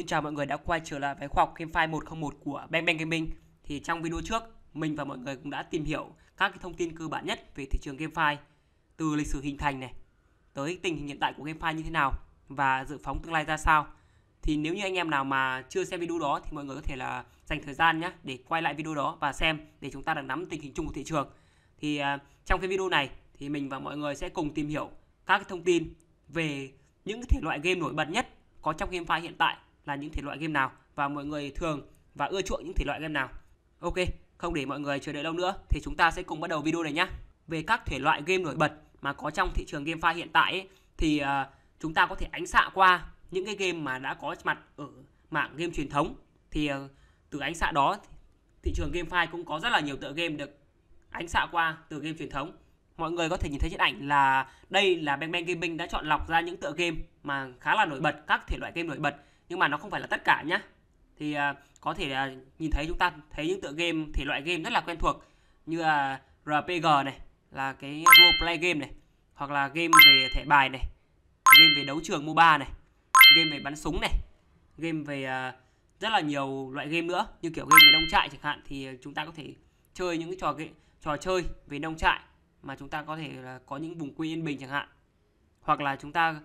Xin chào mọi người đã quay trở lại với khoa học game GameFi 101 của Bang Bang Gaming. Thì trong video trước, mình và mọi người cũng đã tìm hiểu các cái thông tin cơ bản nhất về thị trường game file từ lịch sử hình thành này tới tình hình hiện tại của game file như thế nào và dự phóng tương lai ra sao. Thì nếu như anh em nào mà chưa xem video đó thì mọi người có thể là dành thời gian nhé để quay lại video đó và xem để chúng ta được nắm tình hình chung của thị trường. Thì uh, trong cái video này thì mình và mọi người sẽ cùng tìm hiểu các cái thông tin về những thể loại game nổi bật nhất có trong game file hiện tại là những thể loại game nào và mọi người thường và ưa chuộng những thể loại game nào. Ok, không để mọi người chờ đợi lâu nữa thì chúng ta sẽ cùng bắt đầu video này nhé. Về các thể loại game nổi bật mà có trong thị trường game pha hiện tại ấy, thì uh, chúng ta có thể ánh xạ qua những cái game mà đã có mặt ở mạng game truyền thống thì uh, từ ánh xạ đó thị trường game pha cũng có rất là nhiều tựa game được ánh xạ qua từ game truyền thống mọi người có thể nhìn thấy trên ảnh là đây là Bang Bang Gaming đã chọn lọc ra những tựa game mà khá là nổi bật, các thể loại game nổi bật nhưng mà nó không phải là tất cả nhá. Thì uh, có thể uh, nhìn thấy chúng ta thấy những tựa game, thể loại game rất là quen thuộc như là RPG này, là cái role play game này, hoặc là game về thẻ bài này, game về đấu trường MOBA này, game về bắn súng này, game về uh, rất là nhiều loại game nữa như kiểu game về nông trại chẳng hạn thì chúng ta có thể chơi những cái trò game, trò chơi về nông trại mà chúng ta có thể là có những vùng quy yên bình chẳng hạn hoặc là chúng ta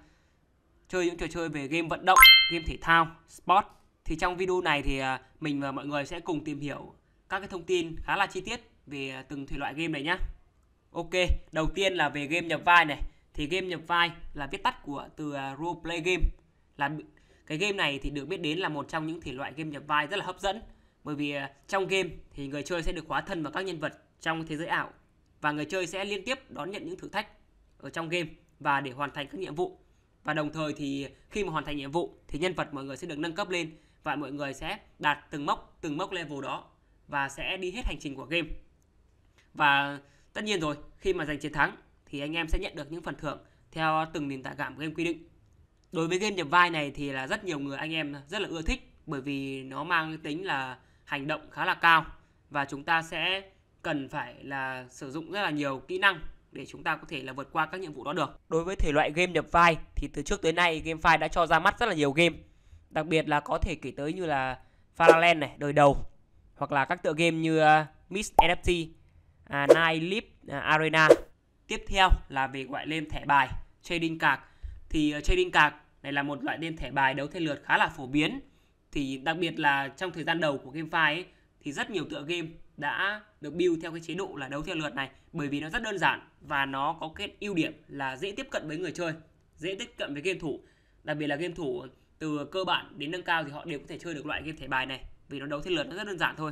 chơi những trò chơi về game vận động game thể thao sport thì trong video này thì à, mình và mọi người sẽ cùng tìm hiểu các cái thông tin khá là chi tiết về à, từng thể loại game này nhé Ok, đầu tiên là về game nhập vai này thì game nhập vai là viết tắt của từ à, role play game là cái game này thì được biết đến là một trong những thể loại game nhập vai rất là hấp dẫn bởi vì trong game thì người chơi sẽ được hóa thân vào các nhân vật trong thế giới ảo và người chơi sẽ liên tiếp đón nhận những thử thách ở trong game và để hoàn thành các nhiệm vụ. Và đồng thời thì khi mà hoàn thành nhiệm vụ thì nhân vật mọi người sẽ được nâng cấp lên và mọi người sẽ đạt từng mốc từng mốc level đó và sẽ đi hết hành trình của game. Và tất nhiên rồi, khi mà giành chiến thắng thì anh em sẽ nhận được những phần thưởng theo từng nền tảng cảm game quy định. Đối với game nhập vai này thì là rất nhiều người anh em rất là ưa thích bởi vì nó mang tính là hành động khá là cao và chúng ta sẽ cần phải là sử dụng rất là nhiều kỹ năng để chúng ta có thể là vượt qua các nhiệm vụ đó được. Đối với thể loại game nhập vai thì từ trước tới nay GameFi đã cho ra mắt rất là nhiều game. Đặc biệt là có thể kể tới như là Farland này, đời đầu hoặc là các tựa game như uh, ờ, Miss NFT, uh, à, Night Leap uh, à, Arena. Tiếp theo là về gọi lên thẻ bài trading card thì uh, trading card này là một loại game thẻ bài đấu theo lượt khá là phổ biến thì đặc biệt là trong thời gian đầu của GameFi ấy, thì rất nhiều tựa game đã được build theo cái chế độ là đấu theo lượt này bởi vì nó rất đơn giản và nó có cái ưu điểm là dễ tiếp cận với người chơi, dễ tiếp cận với game thủ. Đặc biệt là game thủ từ cơ bản đến nâng cao thì họ đều có thể chơi được loại game thẻ bài này vì nó đấu theo lượt nó rất đơn giản thôi.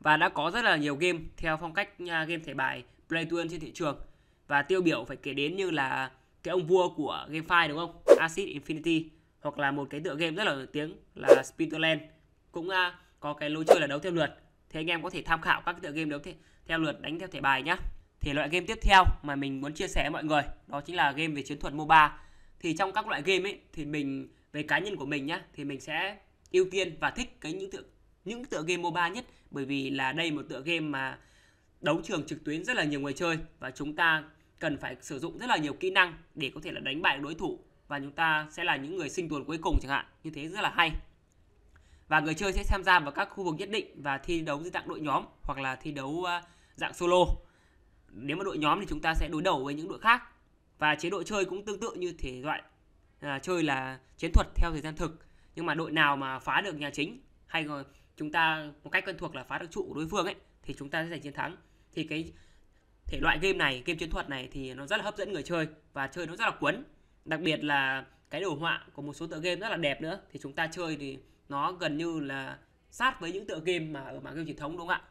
Và đã có rất là nhiều game theo phong cách à, game thẻ bài play to earn trên thị trường và tiêu biểu phải kể đến như là cái ông vua của game GameFi đúng không? Acid Infinity hoặc là một cái tựa game rất là nổi tiếng là Splinterland cũng à, có cái lối chơi là đấu theo lượt thì anh em có thể tham khảo các tựa game đấu theo, theo lượt đánh theo thẻ bài nhá thì loại game tiếp theo mà mình muốn chia sẻ với mọi người đó chính là game về chiến thuật MOBA thì trong các loại game ấy thì mình về cá nhân của mình nhá thì mình sẽ ưu tiên và thích cái những tựa những tựa game MOBA nhất bởi vì là đây một tựa game mà đấu trường trực tuyến rất là nhiều người chơi và chúng ta cần phải sử dụng rất là nhiều kỹ năng để có thể là đánh bại đối thủ và chúng ta sẽ là những người sinh tồn cuối cùng chẳng hạn như thế rất là hay và người chơi sẽ tham gia vào các khu vực nhất định và thi đấu dưới dạng đội nhóm hoặc là thi đấu à, dạng solo nếu mà đội nhóm thì chúng ta sẽ đối đầu với những đội khác và chế độ chơi cũng tương tự như thể loại à, chơi là chiến thuật theo thời gian thực nhưng mà đội nào mà phá được nhà chính hay rồi chúng ta một cách quen thuộc là phá được trụ của đối phương ấy thì chúng ta sẽ giành chiến thắng thì cái thể loại game này game chiến thuật này thì nó rất là hấp dẫn người chơi và chơi nó rất là cuốn đặc biệt là cái đồ họa của một số tựa game rất là đẹp nữa thì chúng ta chơi thì nó gần như là sát với những tựa game mà ở mảng game truyền thống đúng không ạ?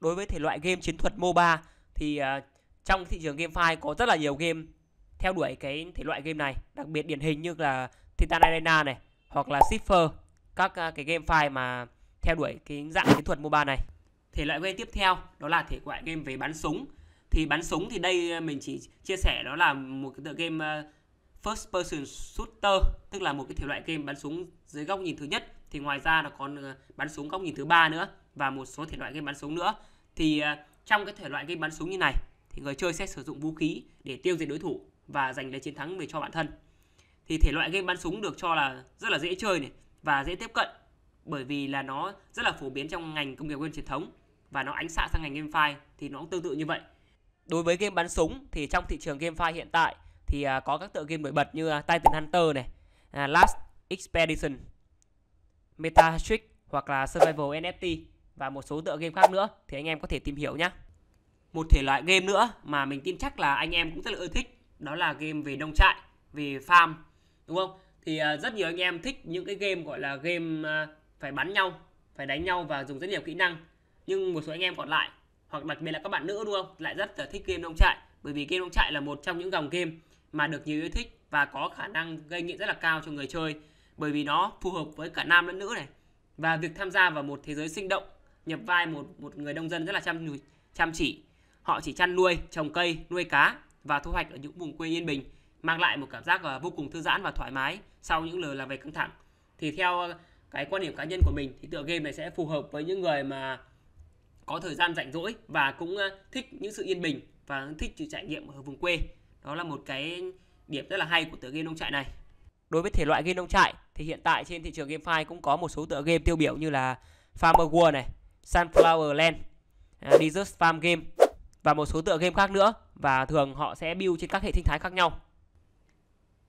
Đối với thể loại game chiến thuật MOBA thì uh, trong thị trường game file có rất là nhiều game theo đuổi cái thể loại game này, đặc biệt điển hình như là Titan Arena này hoặc là Cipher, các uh, cái file mà theo đuổi cái dạng chiến thuật MOBA này. Thể loại game tiếp theo đó là thể loại game về bắn súng. Thì bắn súng thì đây mình chỉ chia sẻ đó là một cái tựa game uh, first person shooter tức là một cái thể loại game bắn súng dưới góc nhìn thứ nhất thì ngoài ra nó còn ờ, bắn súng góc nhìn thứ ba nữa và một số thể loại game bắn súng nữa thì ờ, trong cái thể loại game bắn súng như này thì người chơi sẽ sử dụng vũ khí để tiêu diệt đối thủ và giành lấy chiến thắng về cho bản thân thì thể loại game bắn súng được cho là rất là dễ chơi này và dễ tiếp cận bởi vì là nó rất là phổ biến trong ngành công nghiệp quân truyền thống và nó ánh xạ sang ngành game file thì nó cũng tương tự như vậy đối với game bắn súng thì trong thị trường game file hiện tại thì uh, có các tựa game nổi bật như uh, Titan Hunter này, uh, Last Expedition, Meta Trick hoặc là Survival NFT và một số tựa game khác nữa thì anh em có thể tìm hiểu nhé. Một thể loại game nữa mà mình tin chắc là anh em cũng rất là ưa thích đó là game về nông trại, về farm đúng không? Thì uh, rất nhiều anh em thích những cái game gọi là game uh, phải bắn nhau, phải đánh nhau và dùng rất nhiều kỹ năng. Nhưng một số anh em còn lại hoặc đặc biệt là các bạn nữ đúng không? Lại rất là thích game nông trại bởi vì game nông trại là một trong những dòng game mà được nhiều yêu thích và có khả năng gây nghiện rất là cao cho người chơi bởi vì nó phù hợp với cả nam lẫn nữ này và việc tham gia vào một thế giới sinh động nhập vai một một người nông dân rất là chăm chăm chỉ họ chỉ chăn nuôi trồng cây nuôi cá và thu hoạch ở những vùng quê yên bình mang lại một cảm giác ờ, vô cùng thư giãn và thoải mái sau những lời làm việc căng thẳng thì theo ờ, cái quan điểm cá nhân của mình thì tựa game này sẽ phù hợp với những người mà có thời gian rảnh rỗi và cũng ờ, thích những sự yên bình và thích sự trải nghiệm ở vùng quê đó là một cái điểm rất là hay của tựa game nông trại này đối với thể loại game nông trại thì hiện tại trên thị trường game file cũng có một số tựa game tiêu biểu như là Farmer World này, Sunflower Land, à, Desert Farm Game và một số tựa game khác nữa và thường họ sẽ build trên các hệ sinh thái khác nhau.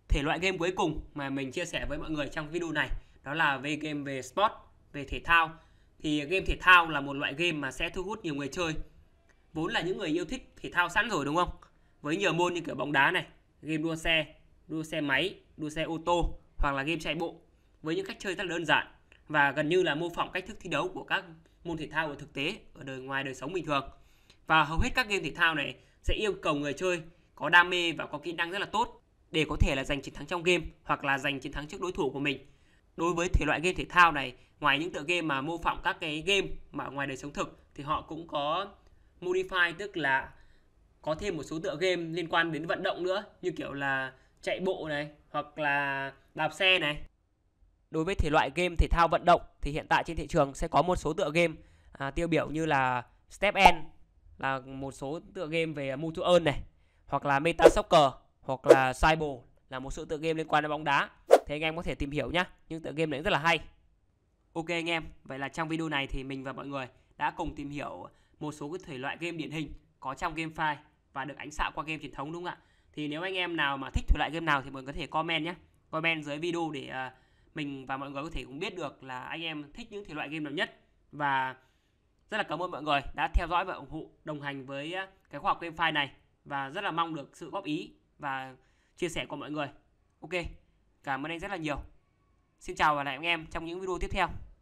Thể loại game cuối cùng mà mình chia sẻ với mọi người trong video này đó là về game về sport, về thể thao. Thì game thể thao là một loại game mà sẽ thu hút nhiều người chơi. Vốn là những người yêu thích thể thao sẵn rồi đúng không? với nhiều môn như kiểu bóng đá này game đua xe đua xe máy đua xe ô tô hoặc là game chạy bộ với những cách chơi rất là đơn giản và gần như là mô phỏng cách thức thi đấu của các môn thể thao ở thực tế ở đời ngoài đời sống bình thường và hầu hết các game thể thao này sẽ yêu cầu người chơi có đam mê và có kỹ năng rất là tốt để có thể là giành chiến thắng trong game hoặc là giành chiến thắng trước đối thủ của mình đối với thể loại game thể thao này ngoài những tựa game mà mô phỏng các cái game mà ngoài đời sống thực thì họ cũng có modify tức là có thêm một số tựa game liên quan đến vận động nữa như kiểu là chạy bộ này hoặc là đạp xe này đối với thể loại game thể thao vận động thì hiện tại trên thị trường sẽ có một số tựa game à, tiêu biểu như là Step N là một số tựa game về Mutu Earn này hoặc là Meta Soccer hoặc là Cyber là một số tựa game liên quan đến bóng đá Thế anh em có thể tìm hiểu nhé, những tựa game này rất là hay Ok anh em vậy là trong video này thì mình và mọi người đã cùng tìm hiểu một số cái thể loại game điển hình có trong game file và được ánh xạ qua game truyền thống đúng không ạ thì nếu anh em nào mà thích thể loại game nào thì mọi người có thể comment nhé comment dưới video để à, mình và mọi người có thể cũng biết được là anh em thích những thể loại game nào nhất và rất là cảm ơn mọi người đã theo dõi và ủng hộ đồng hành với à, cái khoa học game file này và rất là mong được sự góp ý và chia sẻ của mọi người ok cảm ơn anh rất là nhiều xin chào và hẹn anh em trong những video tiếp theo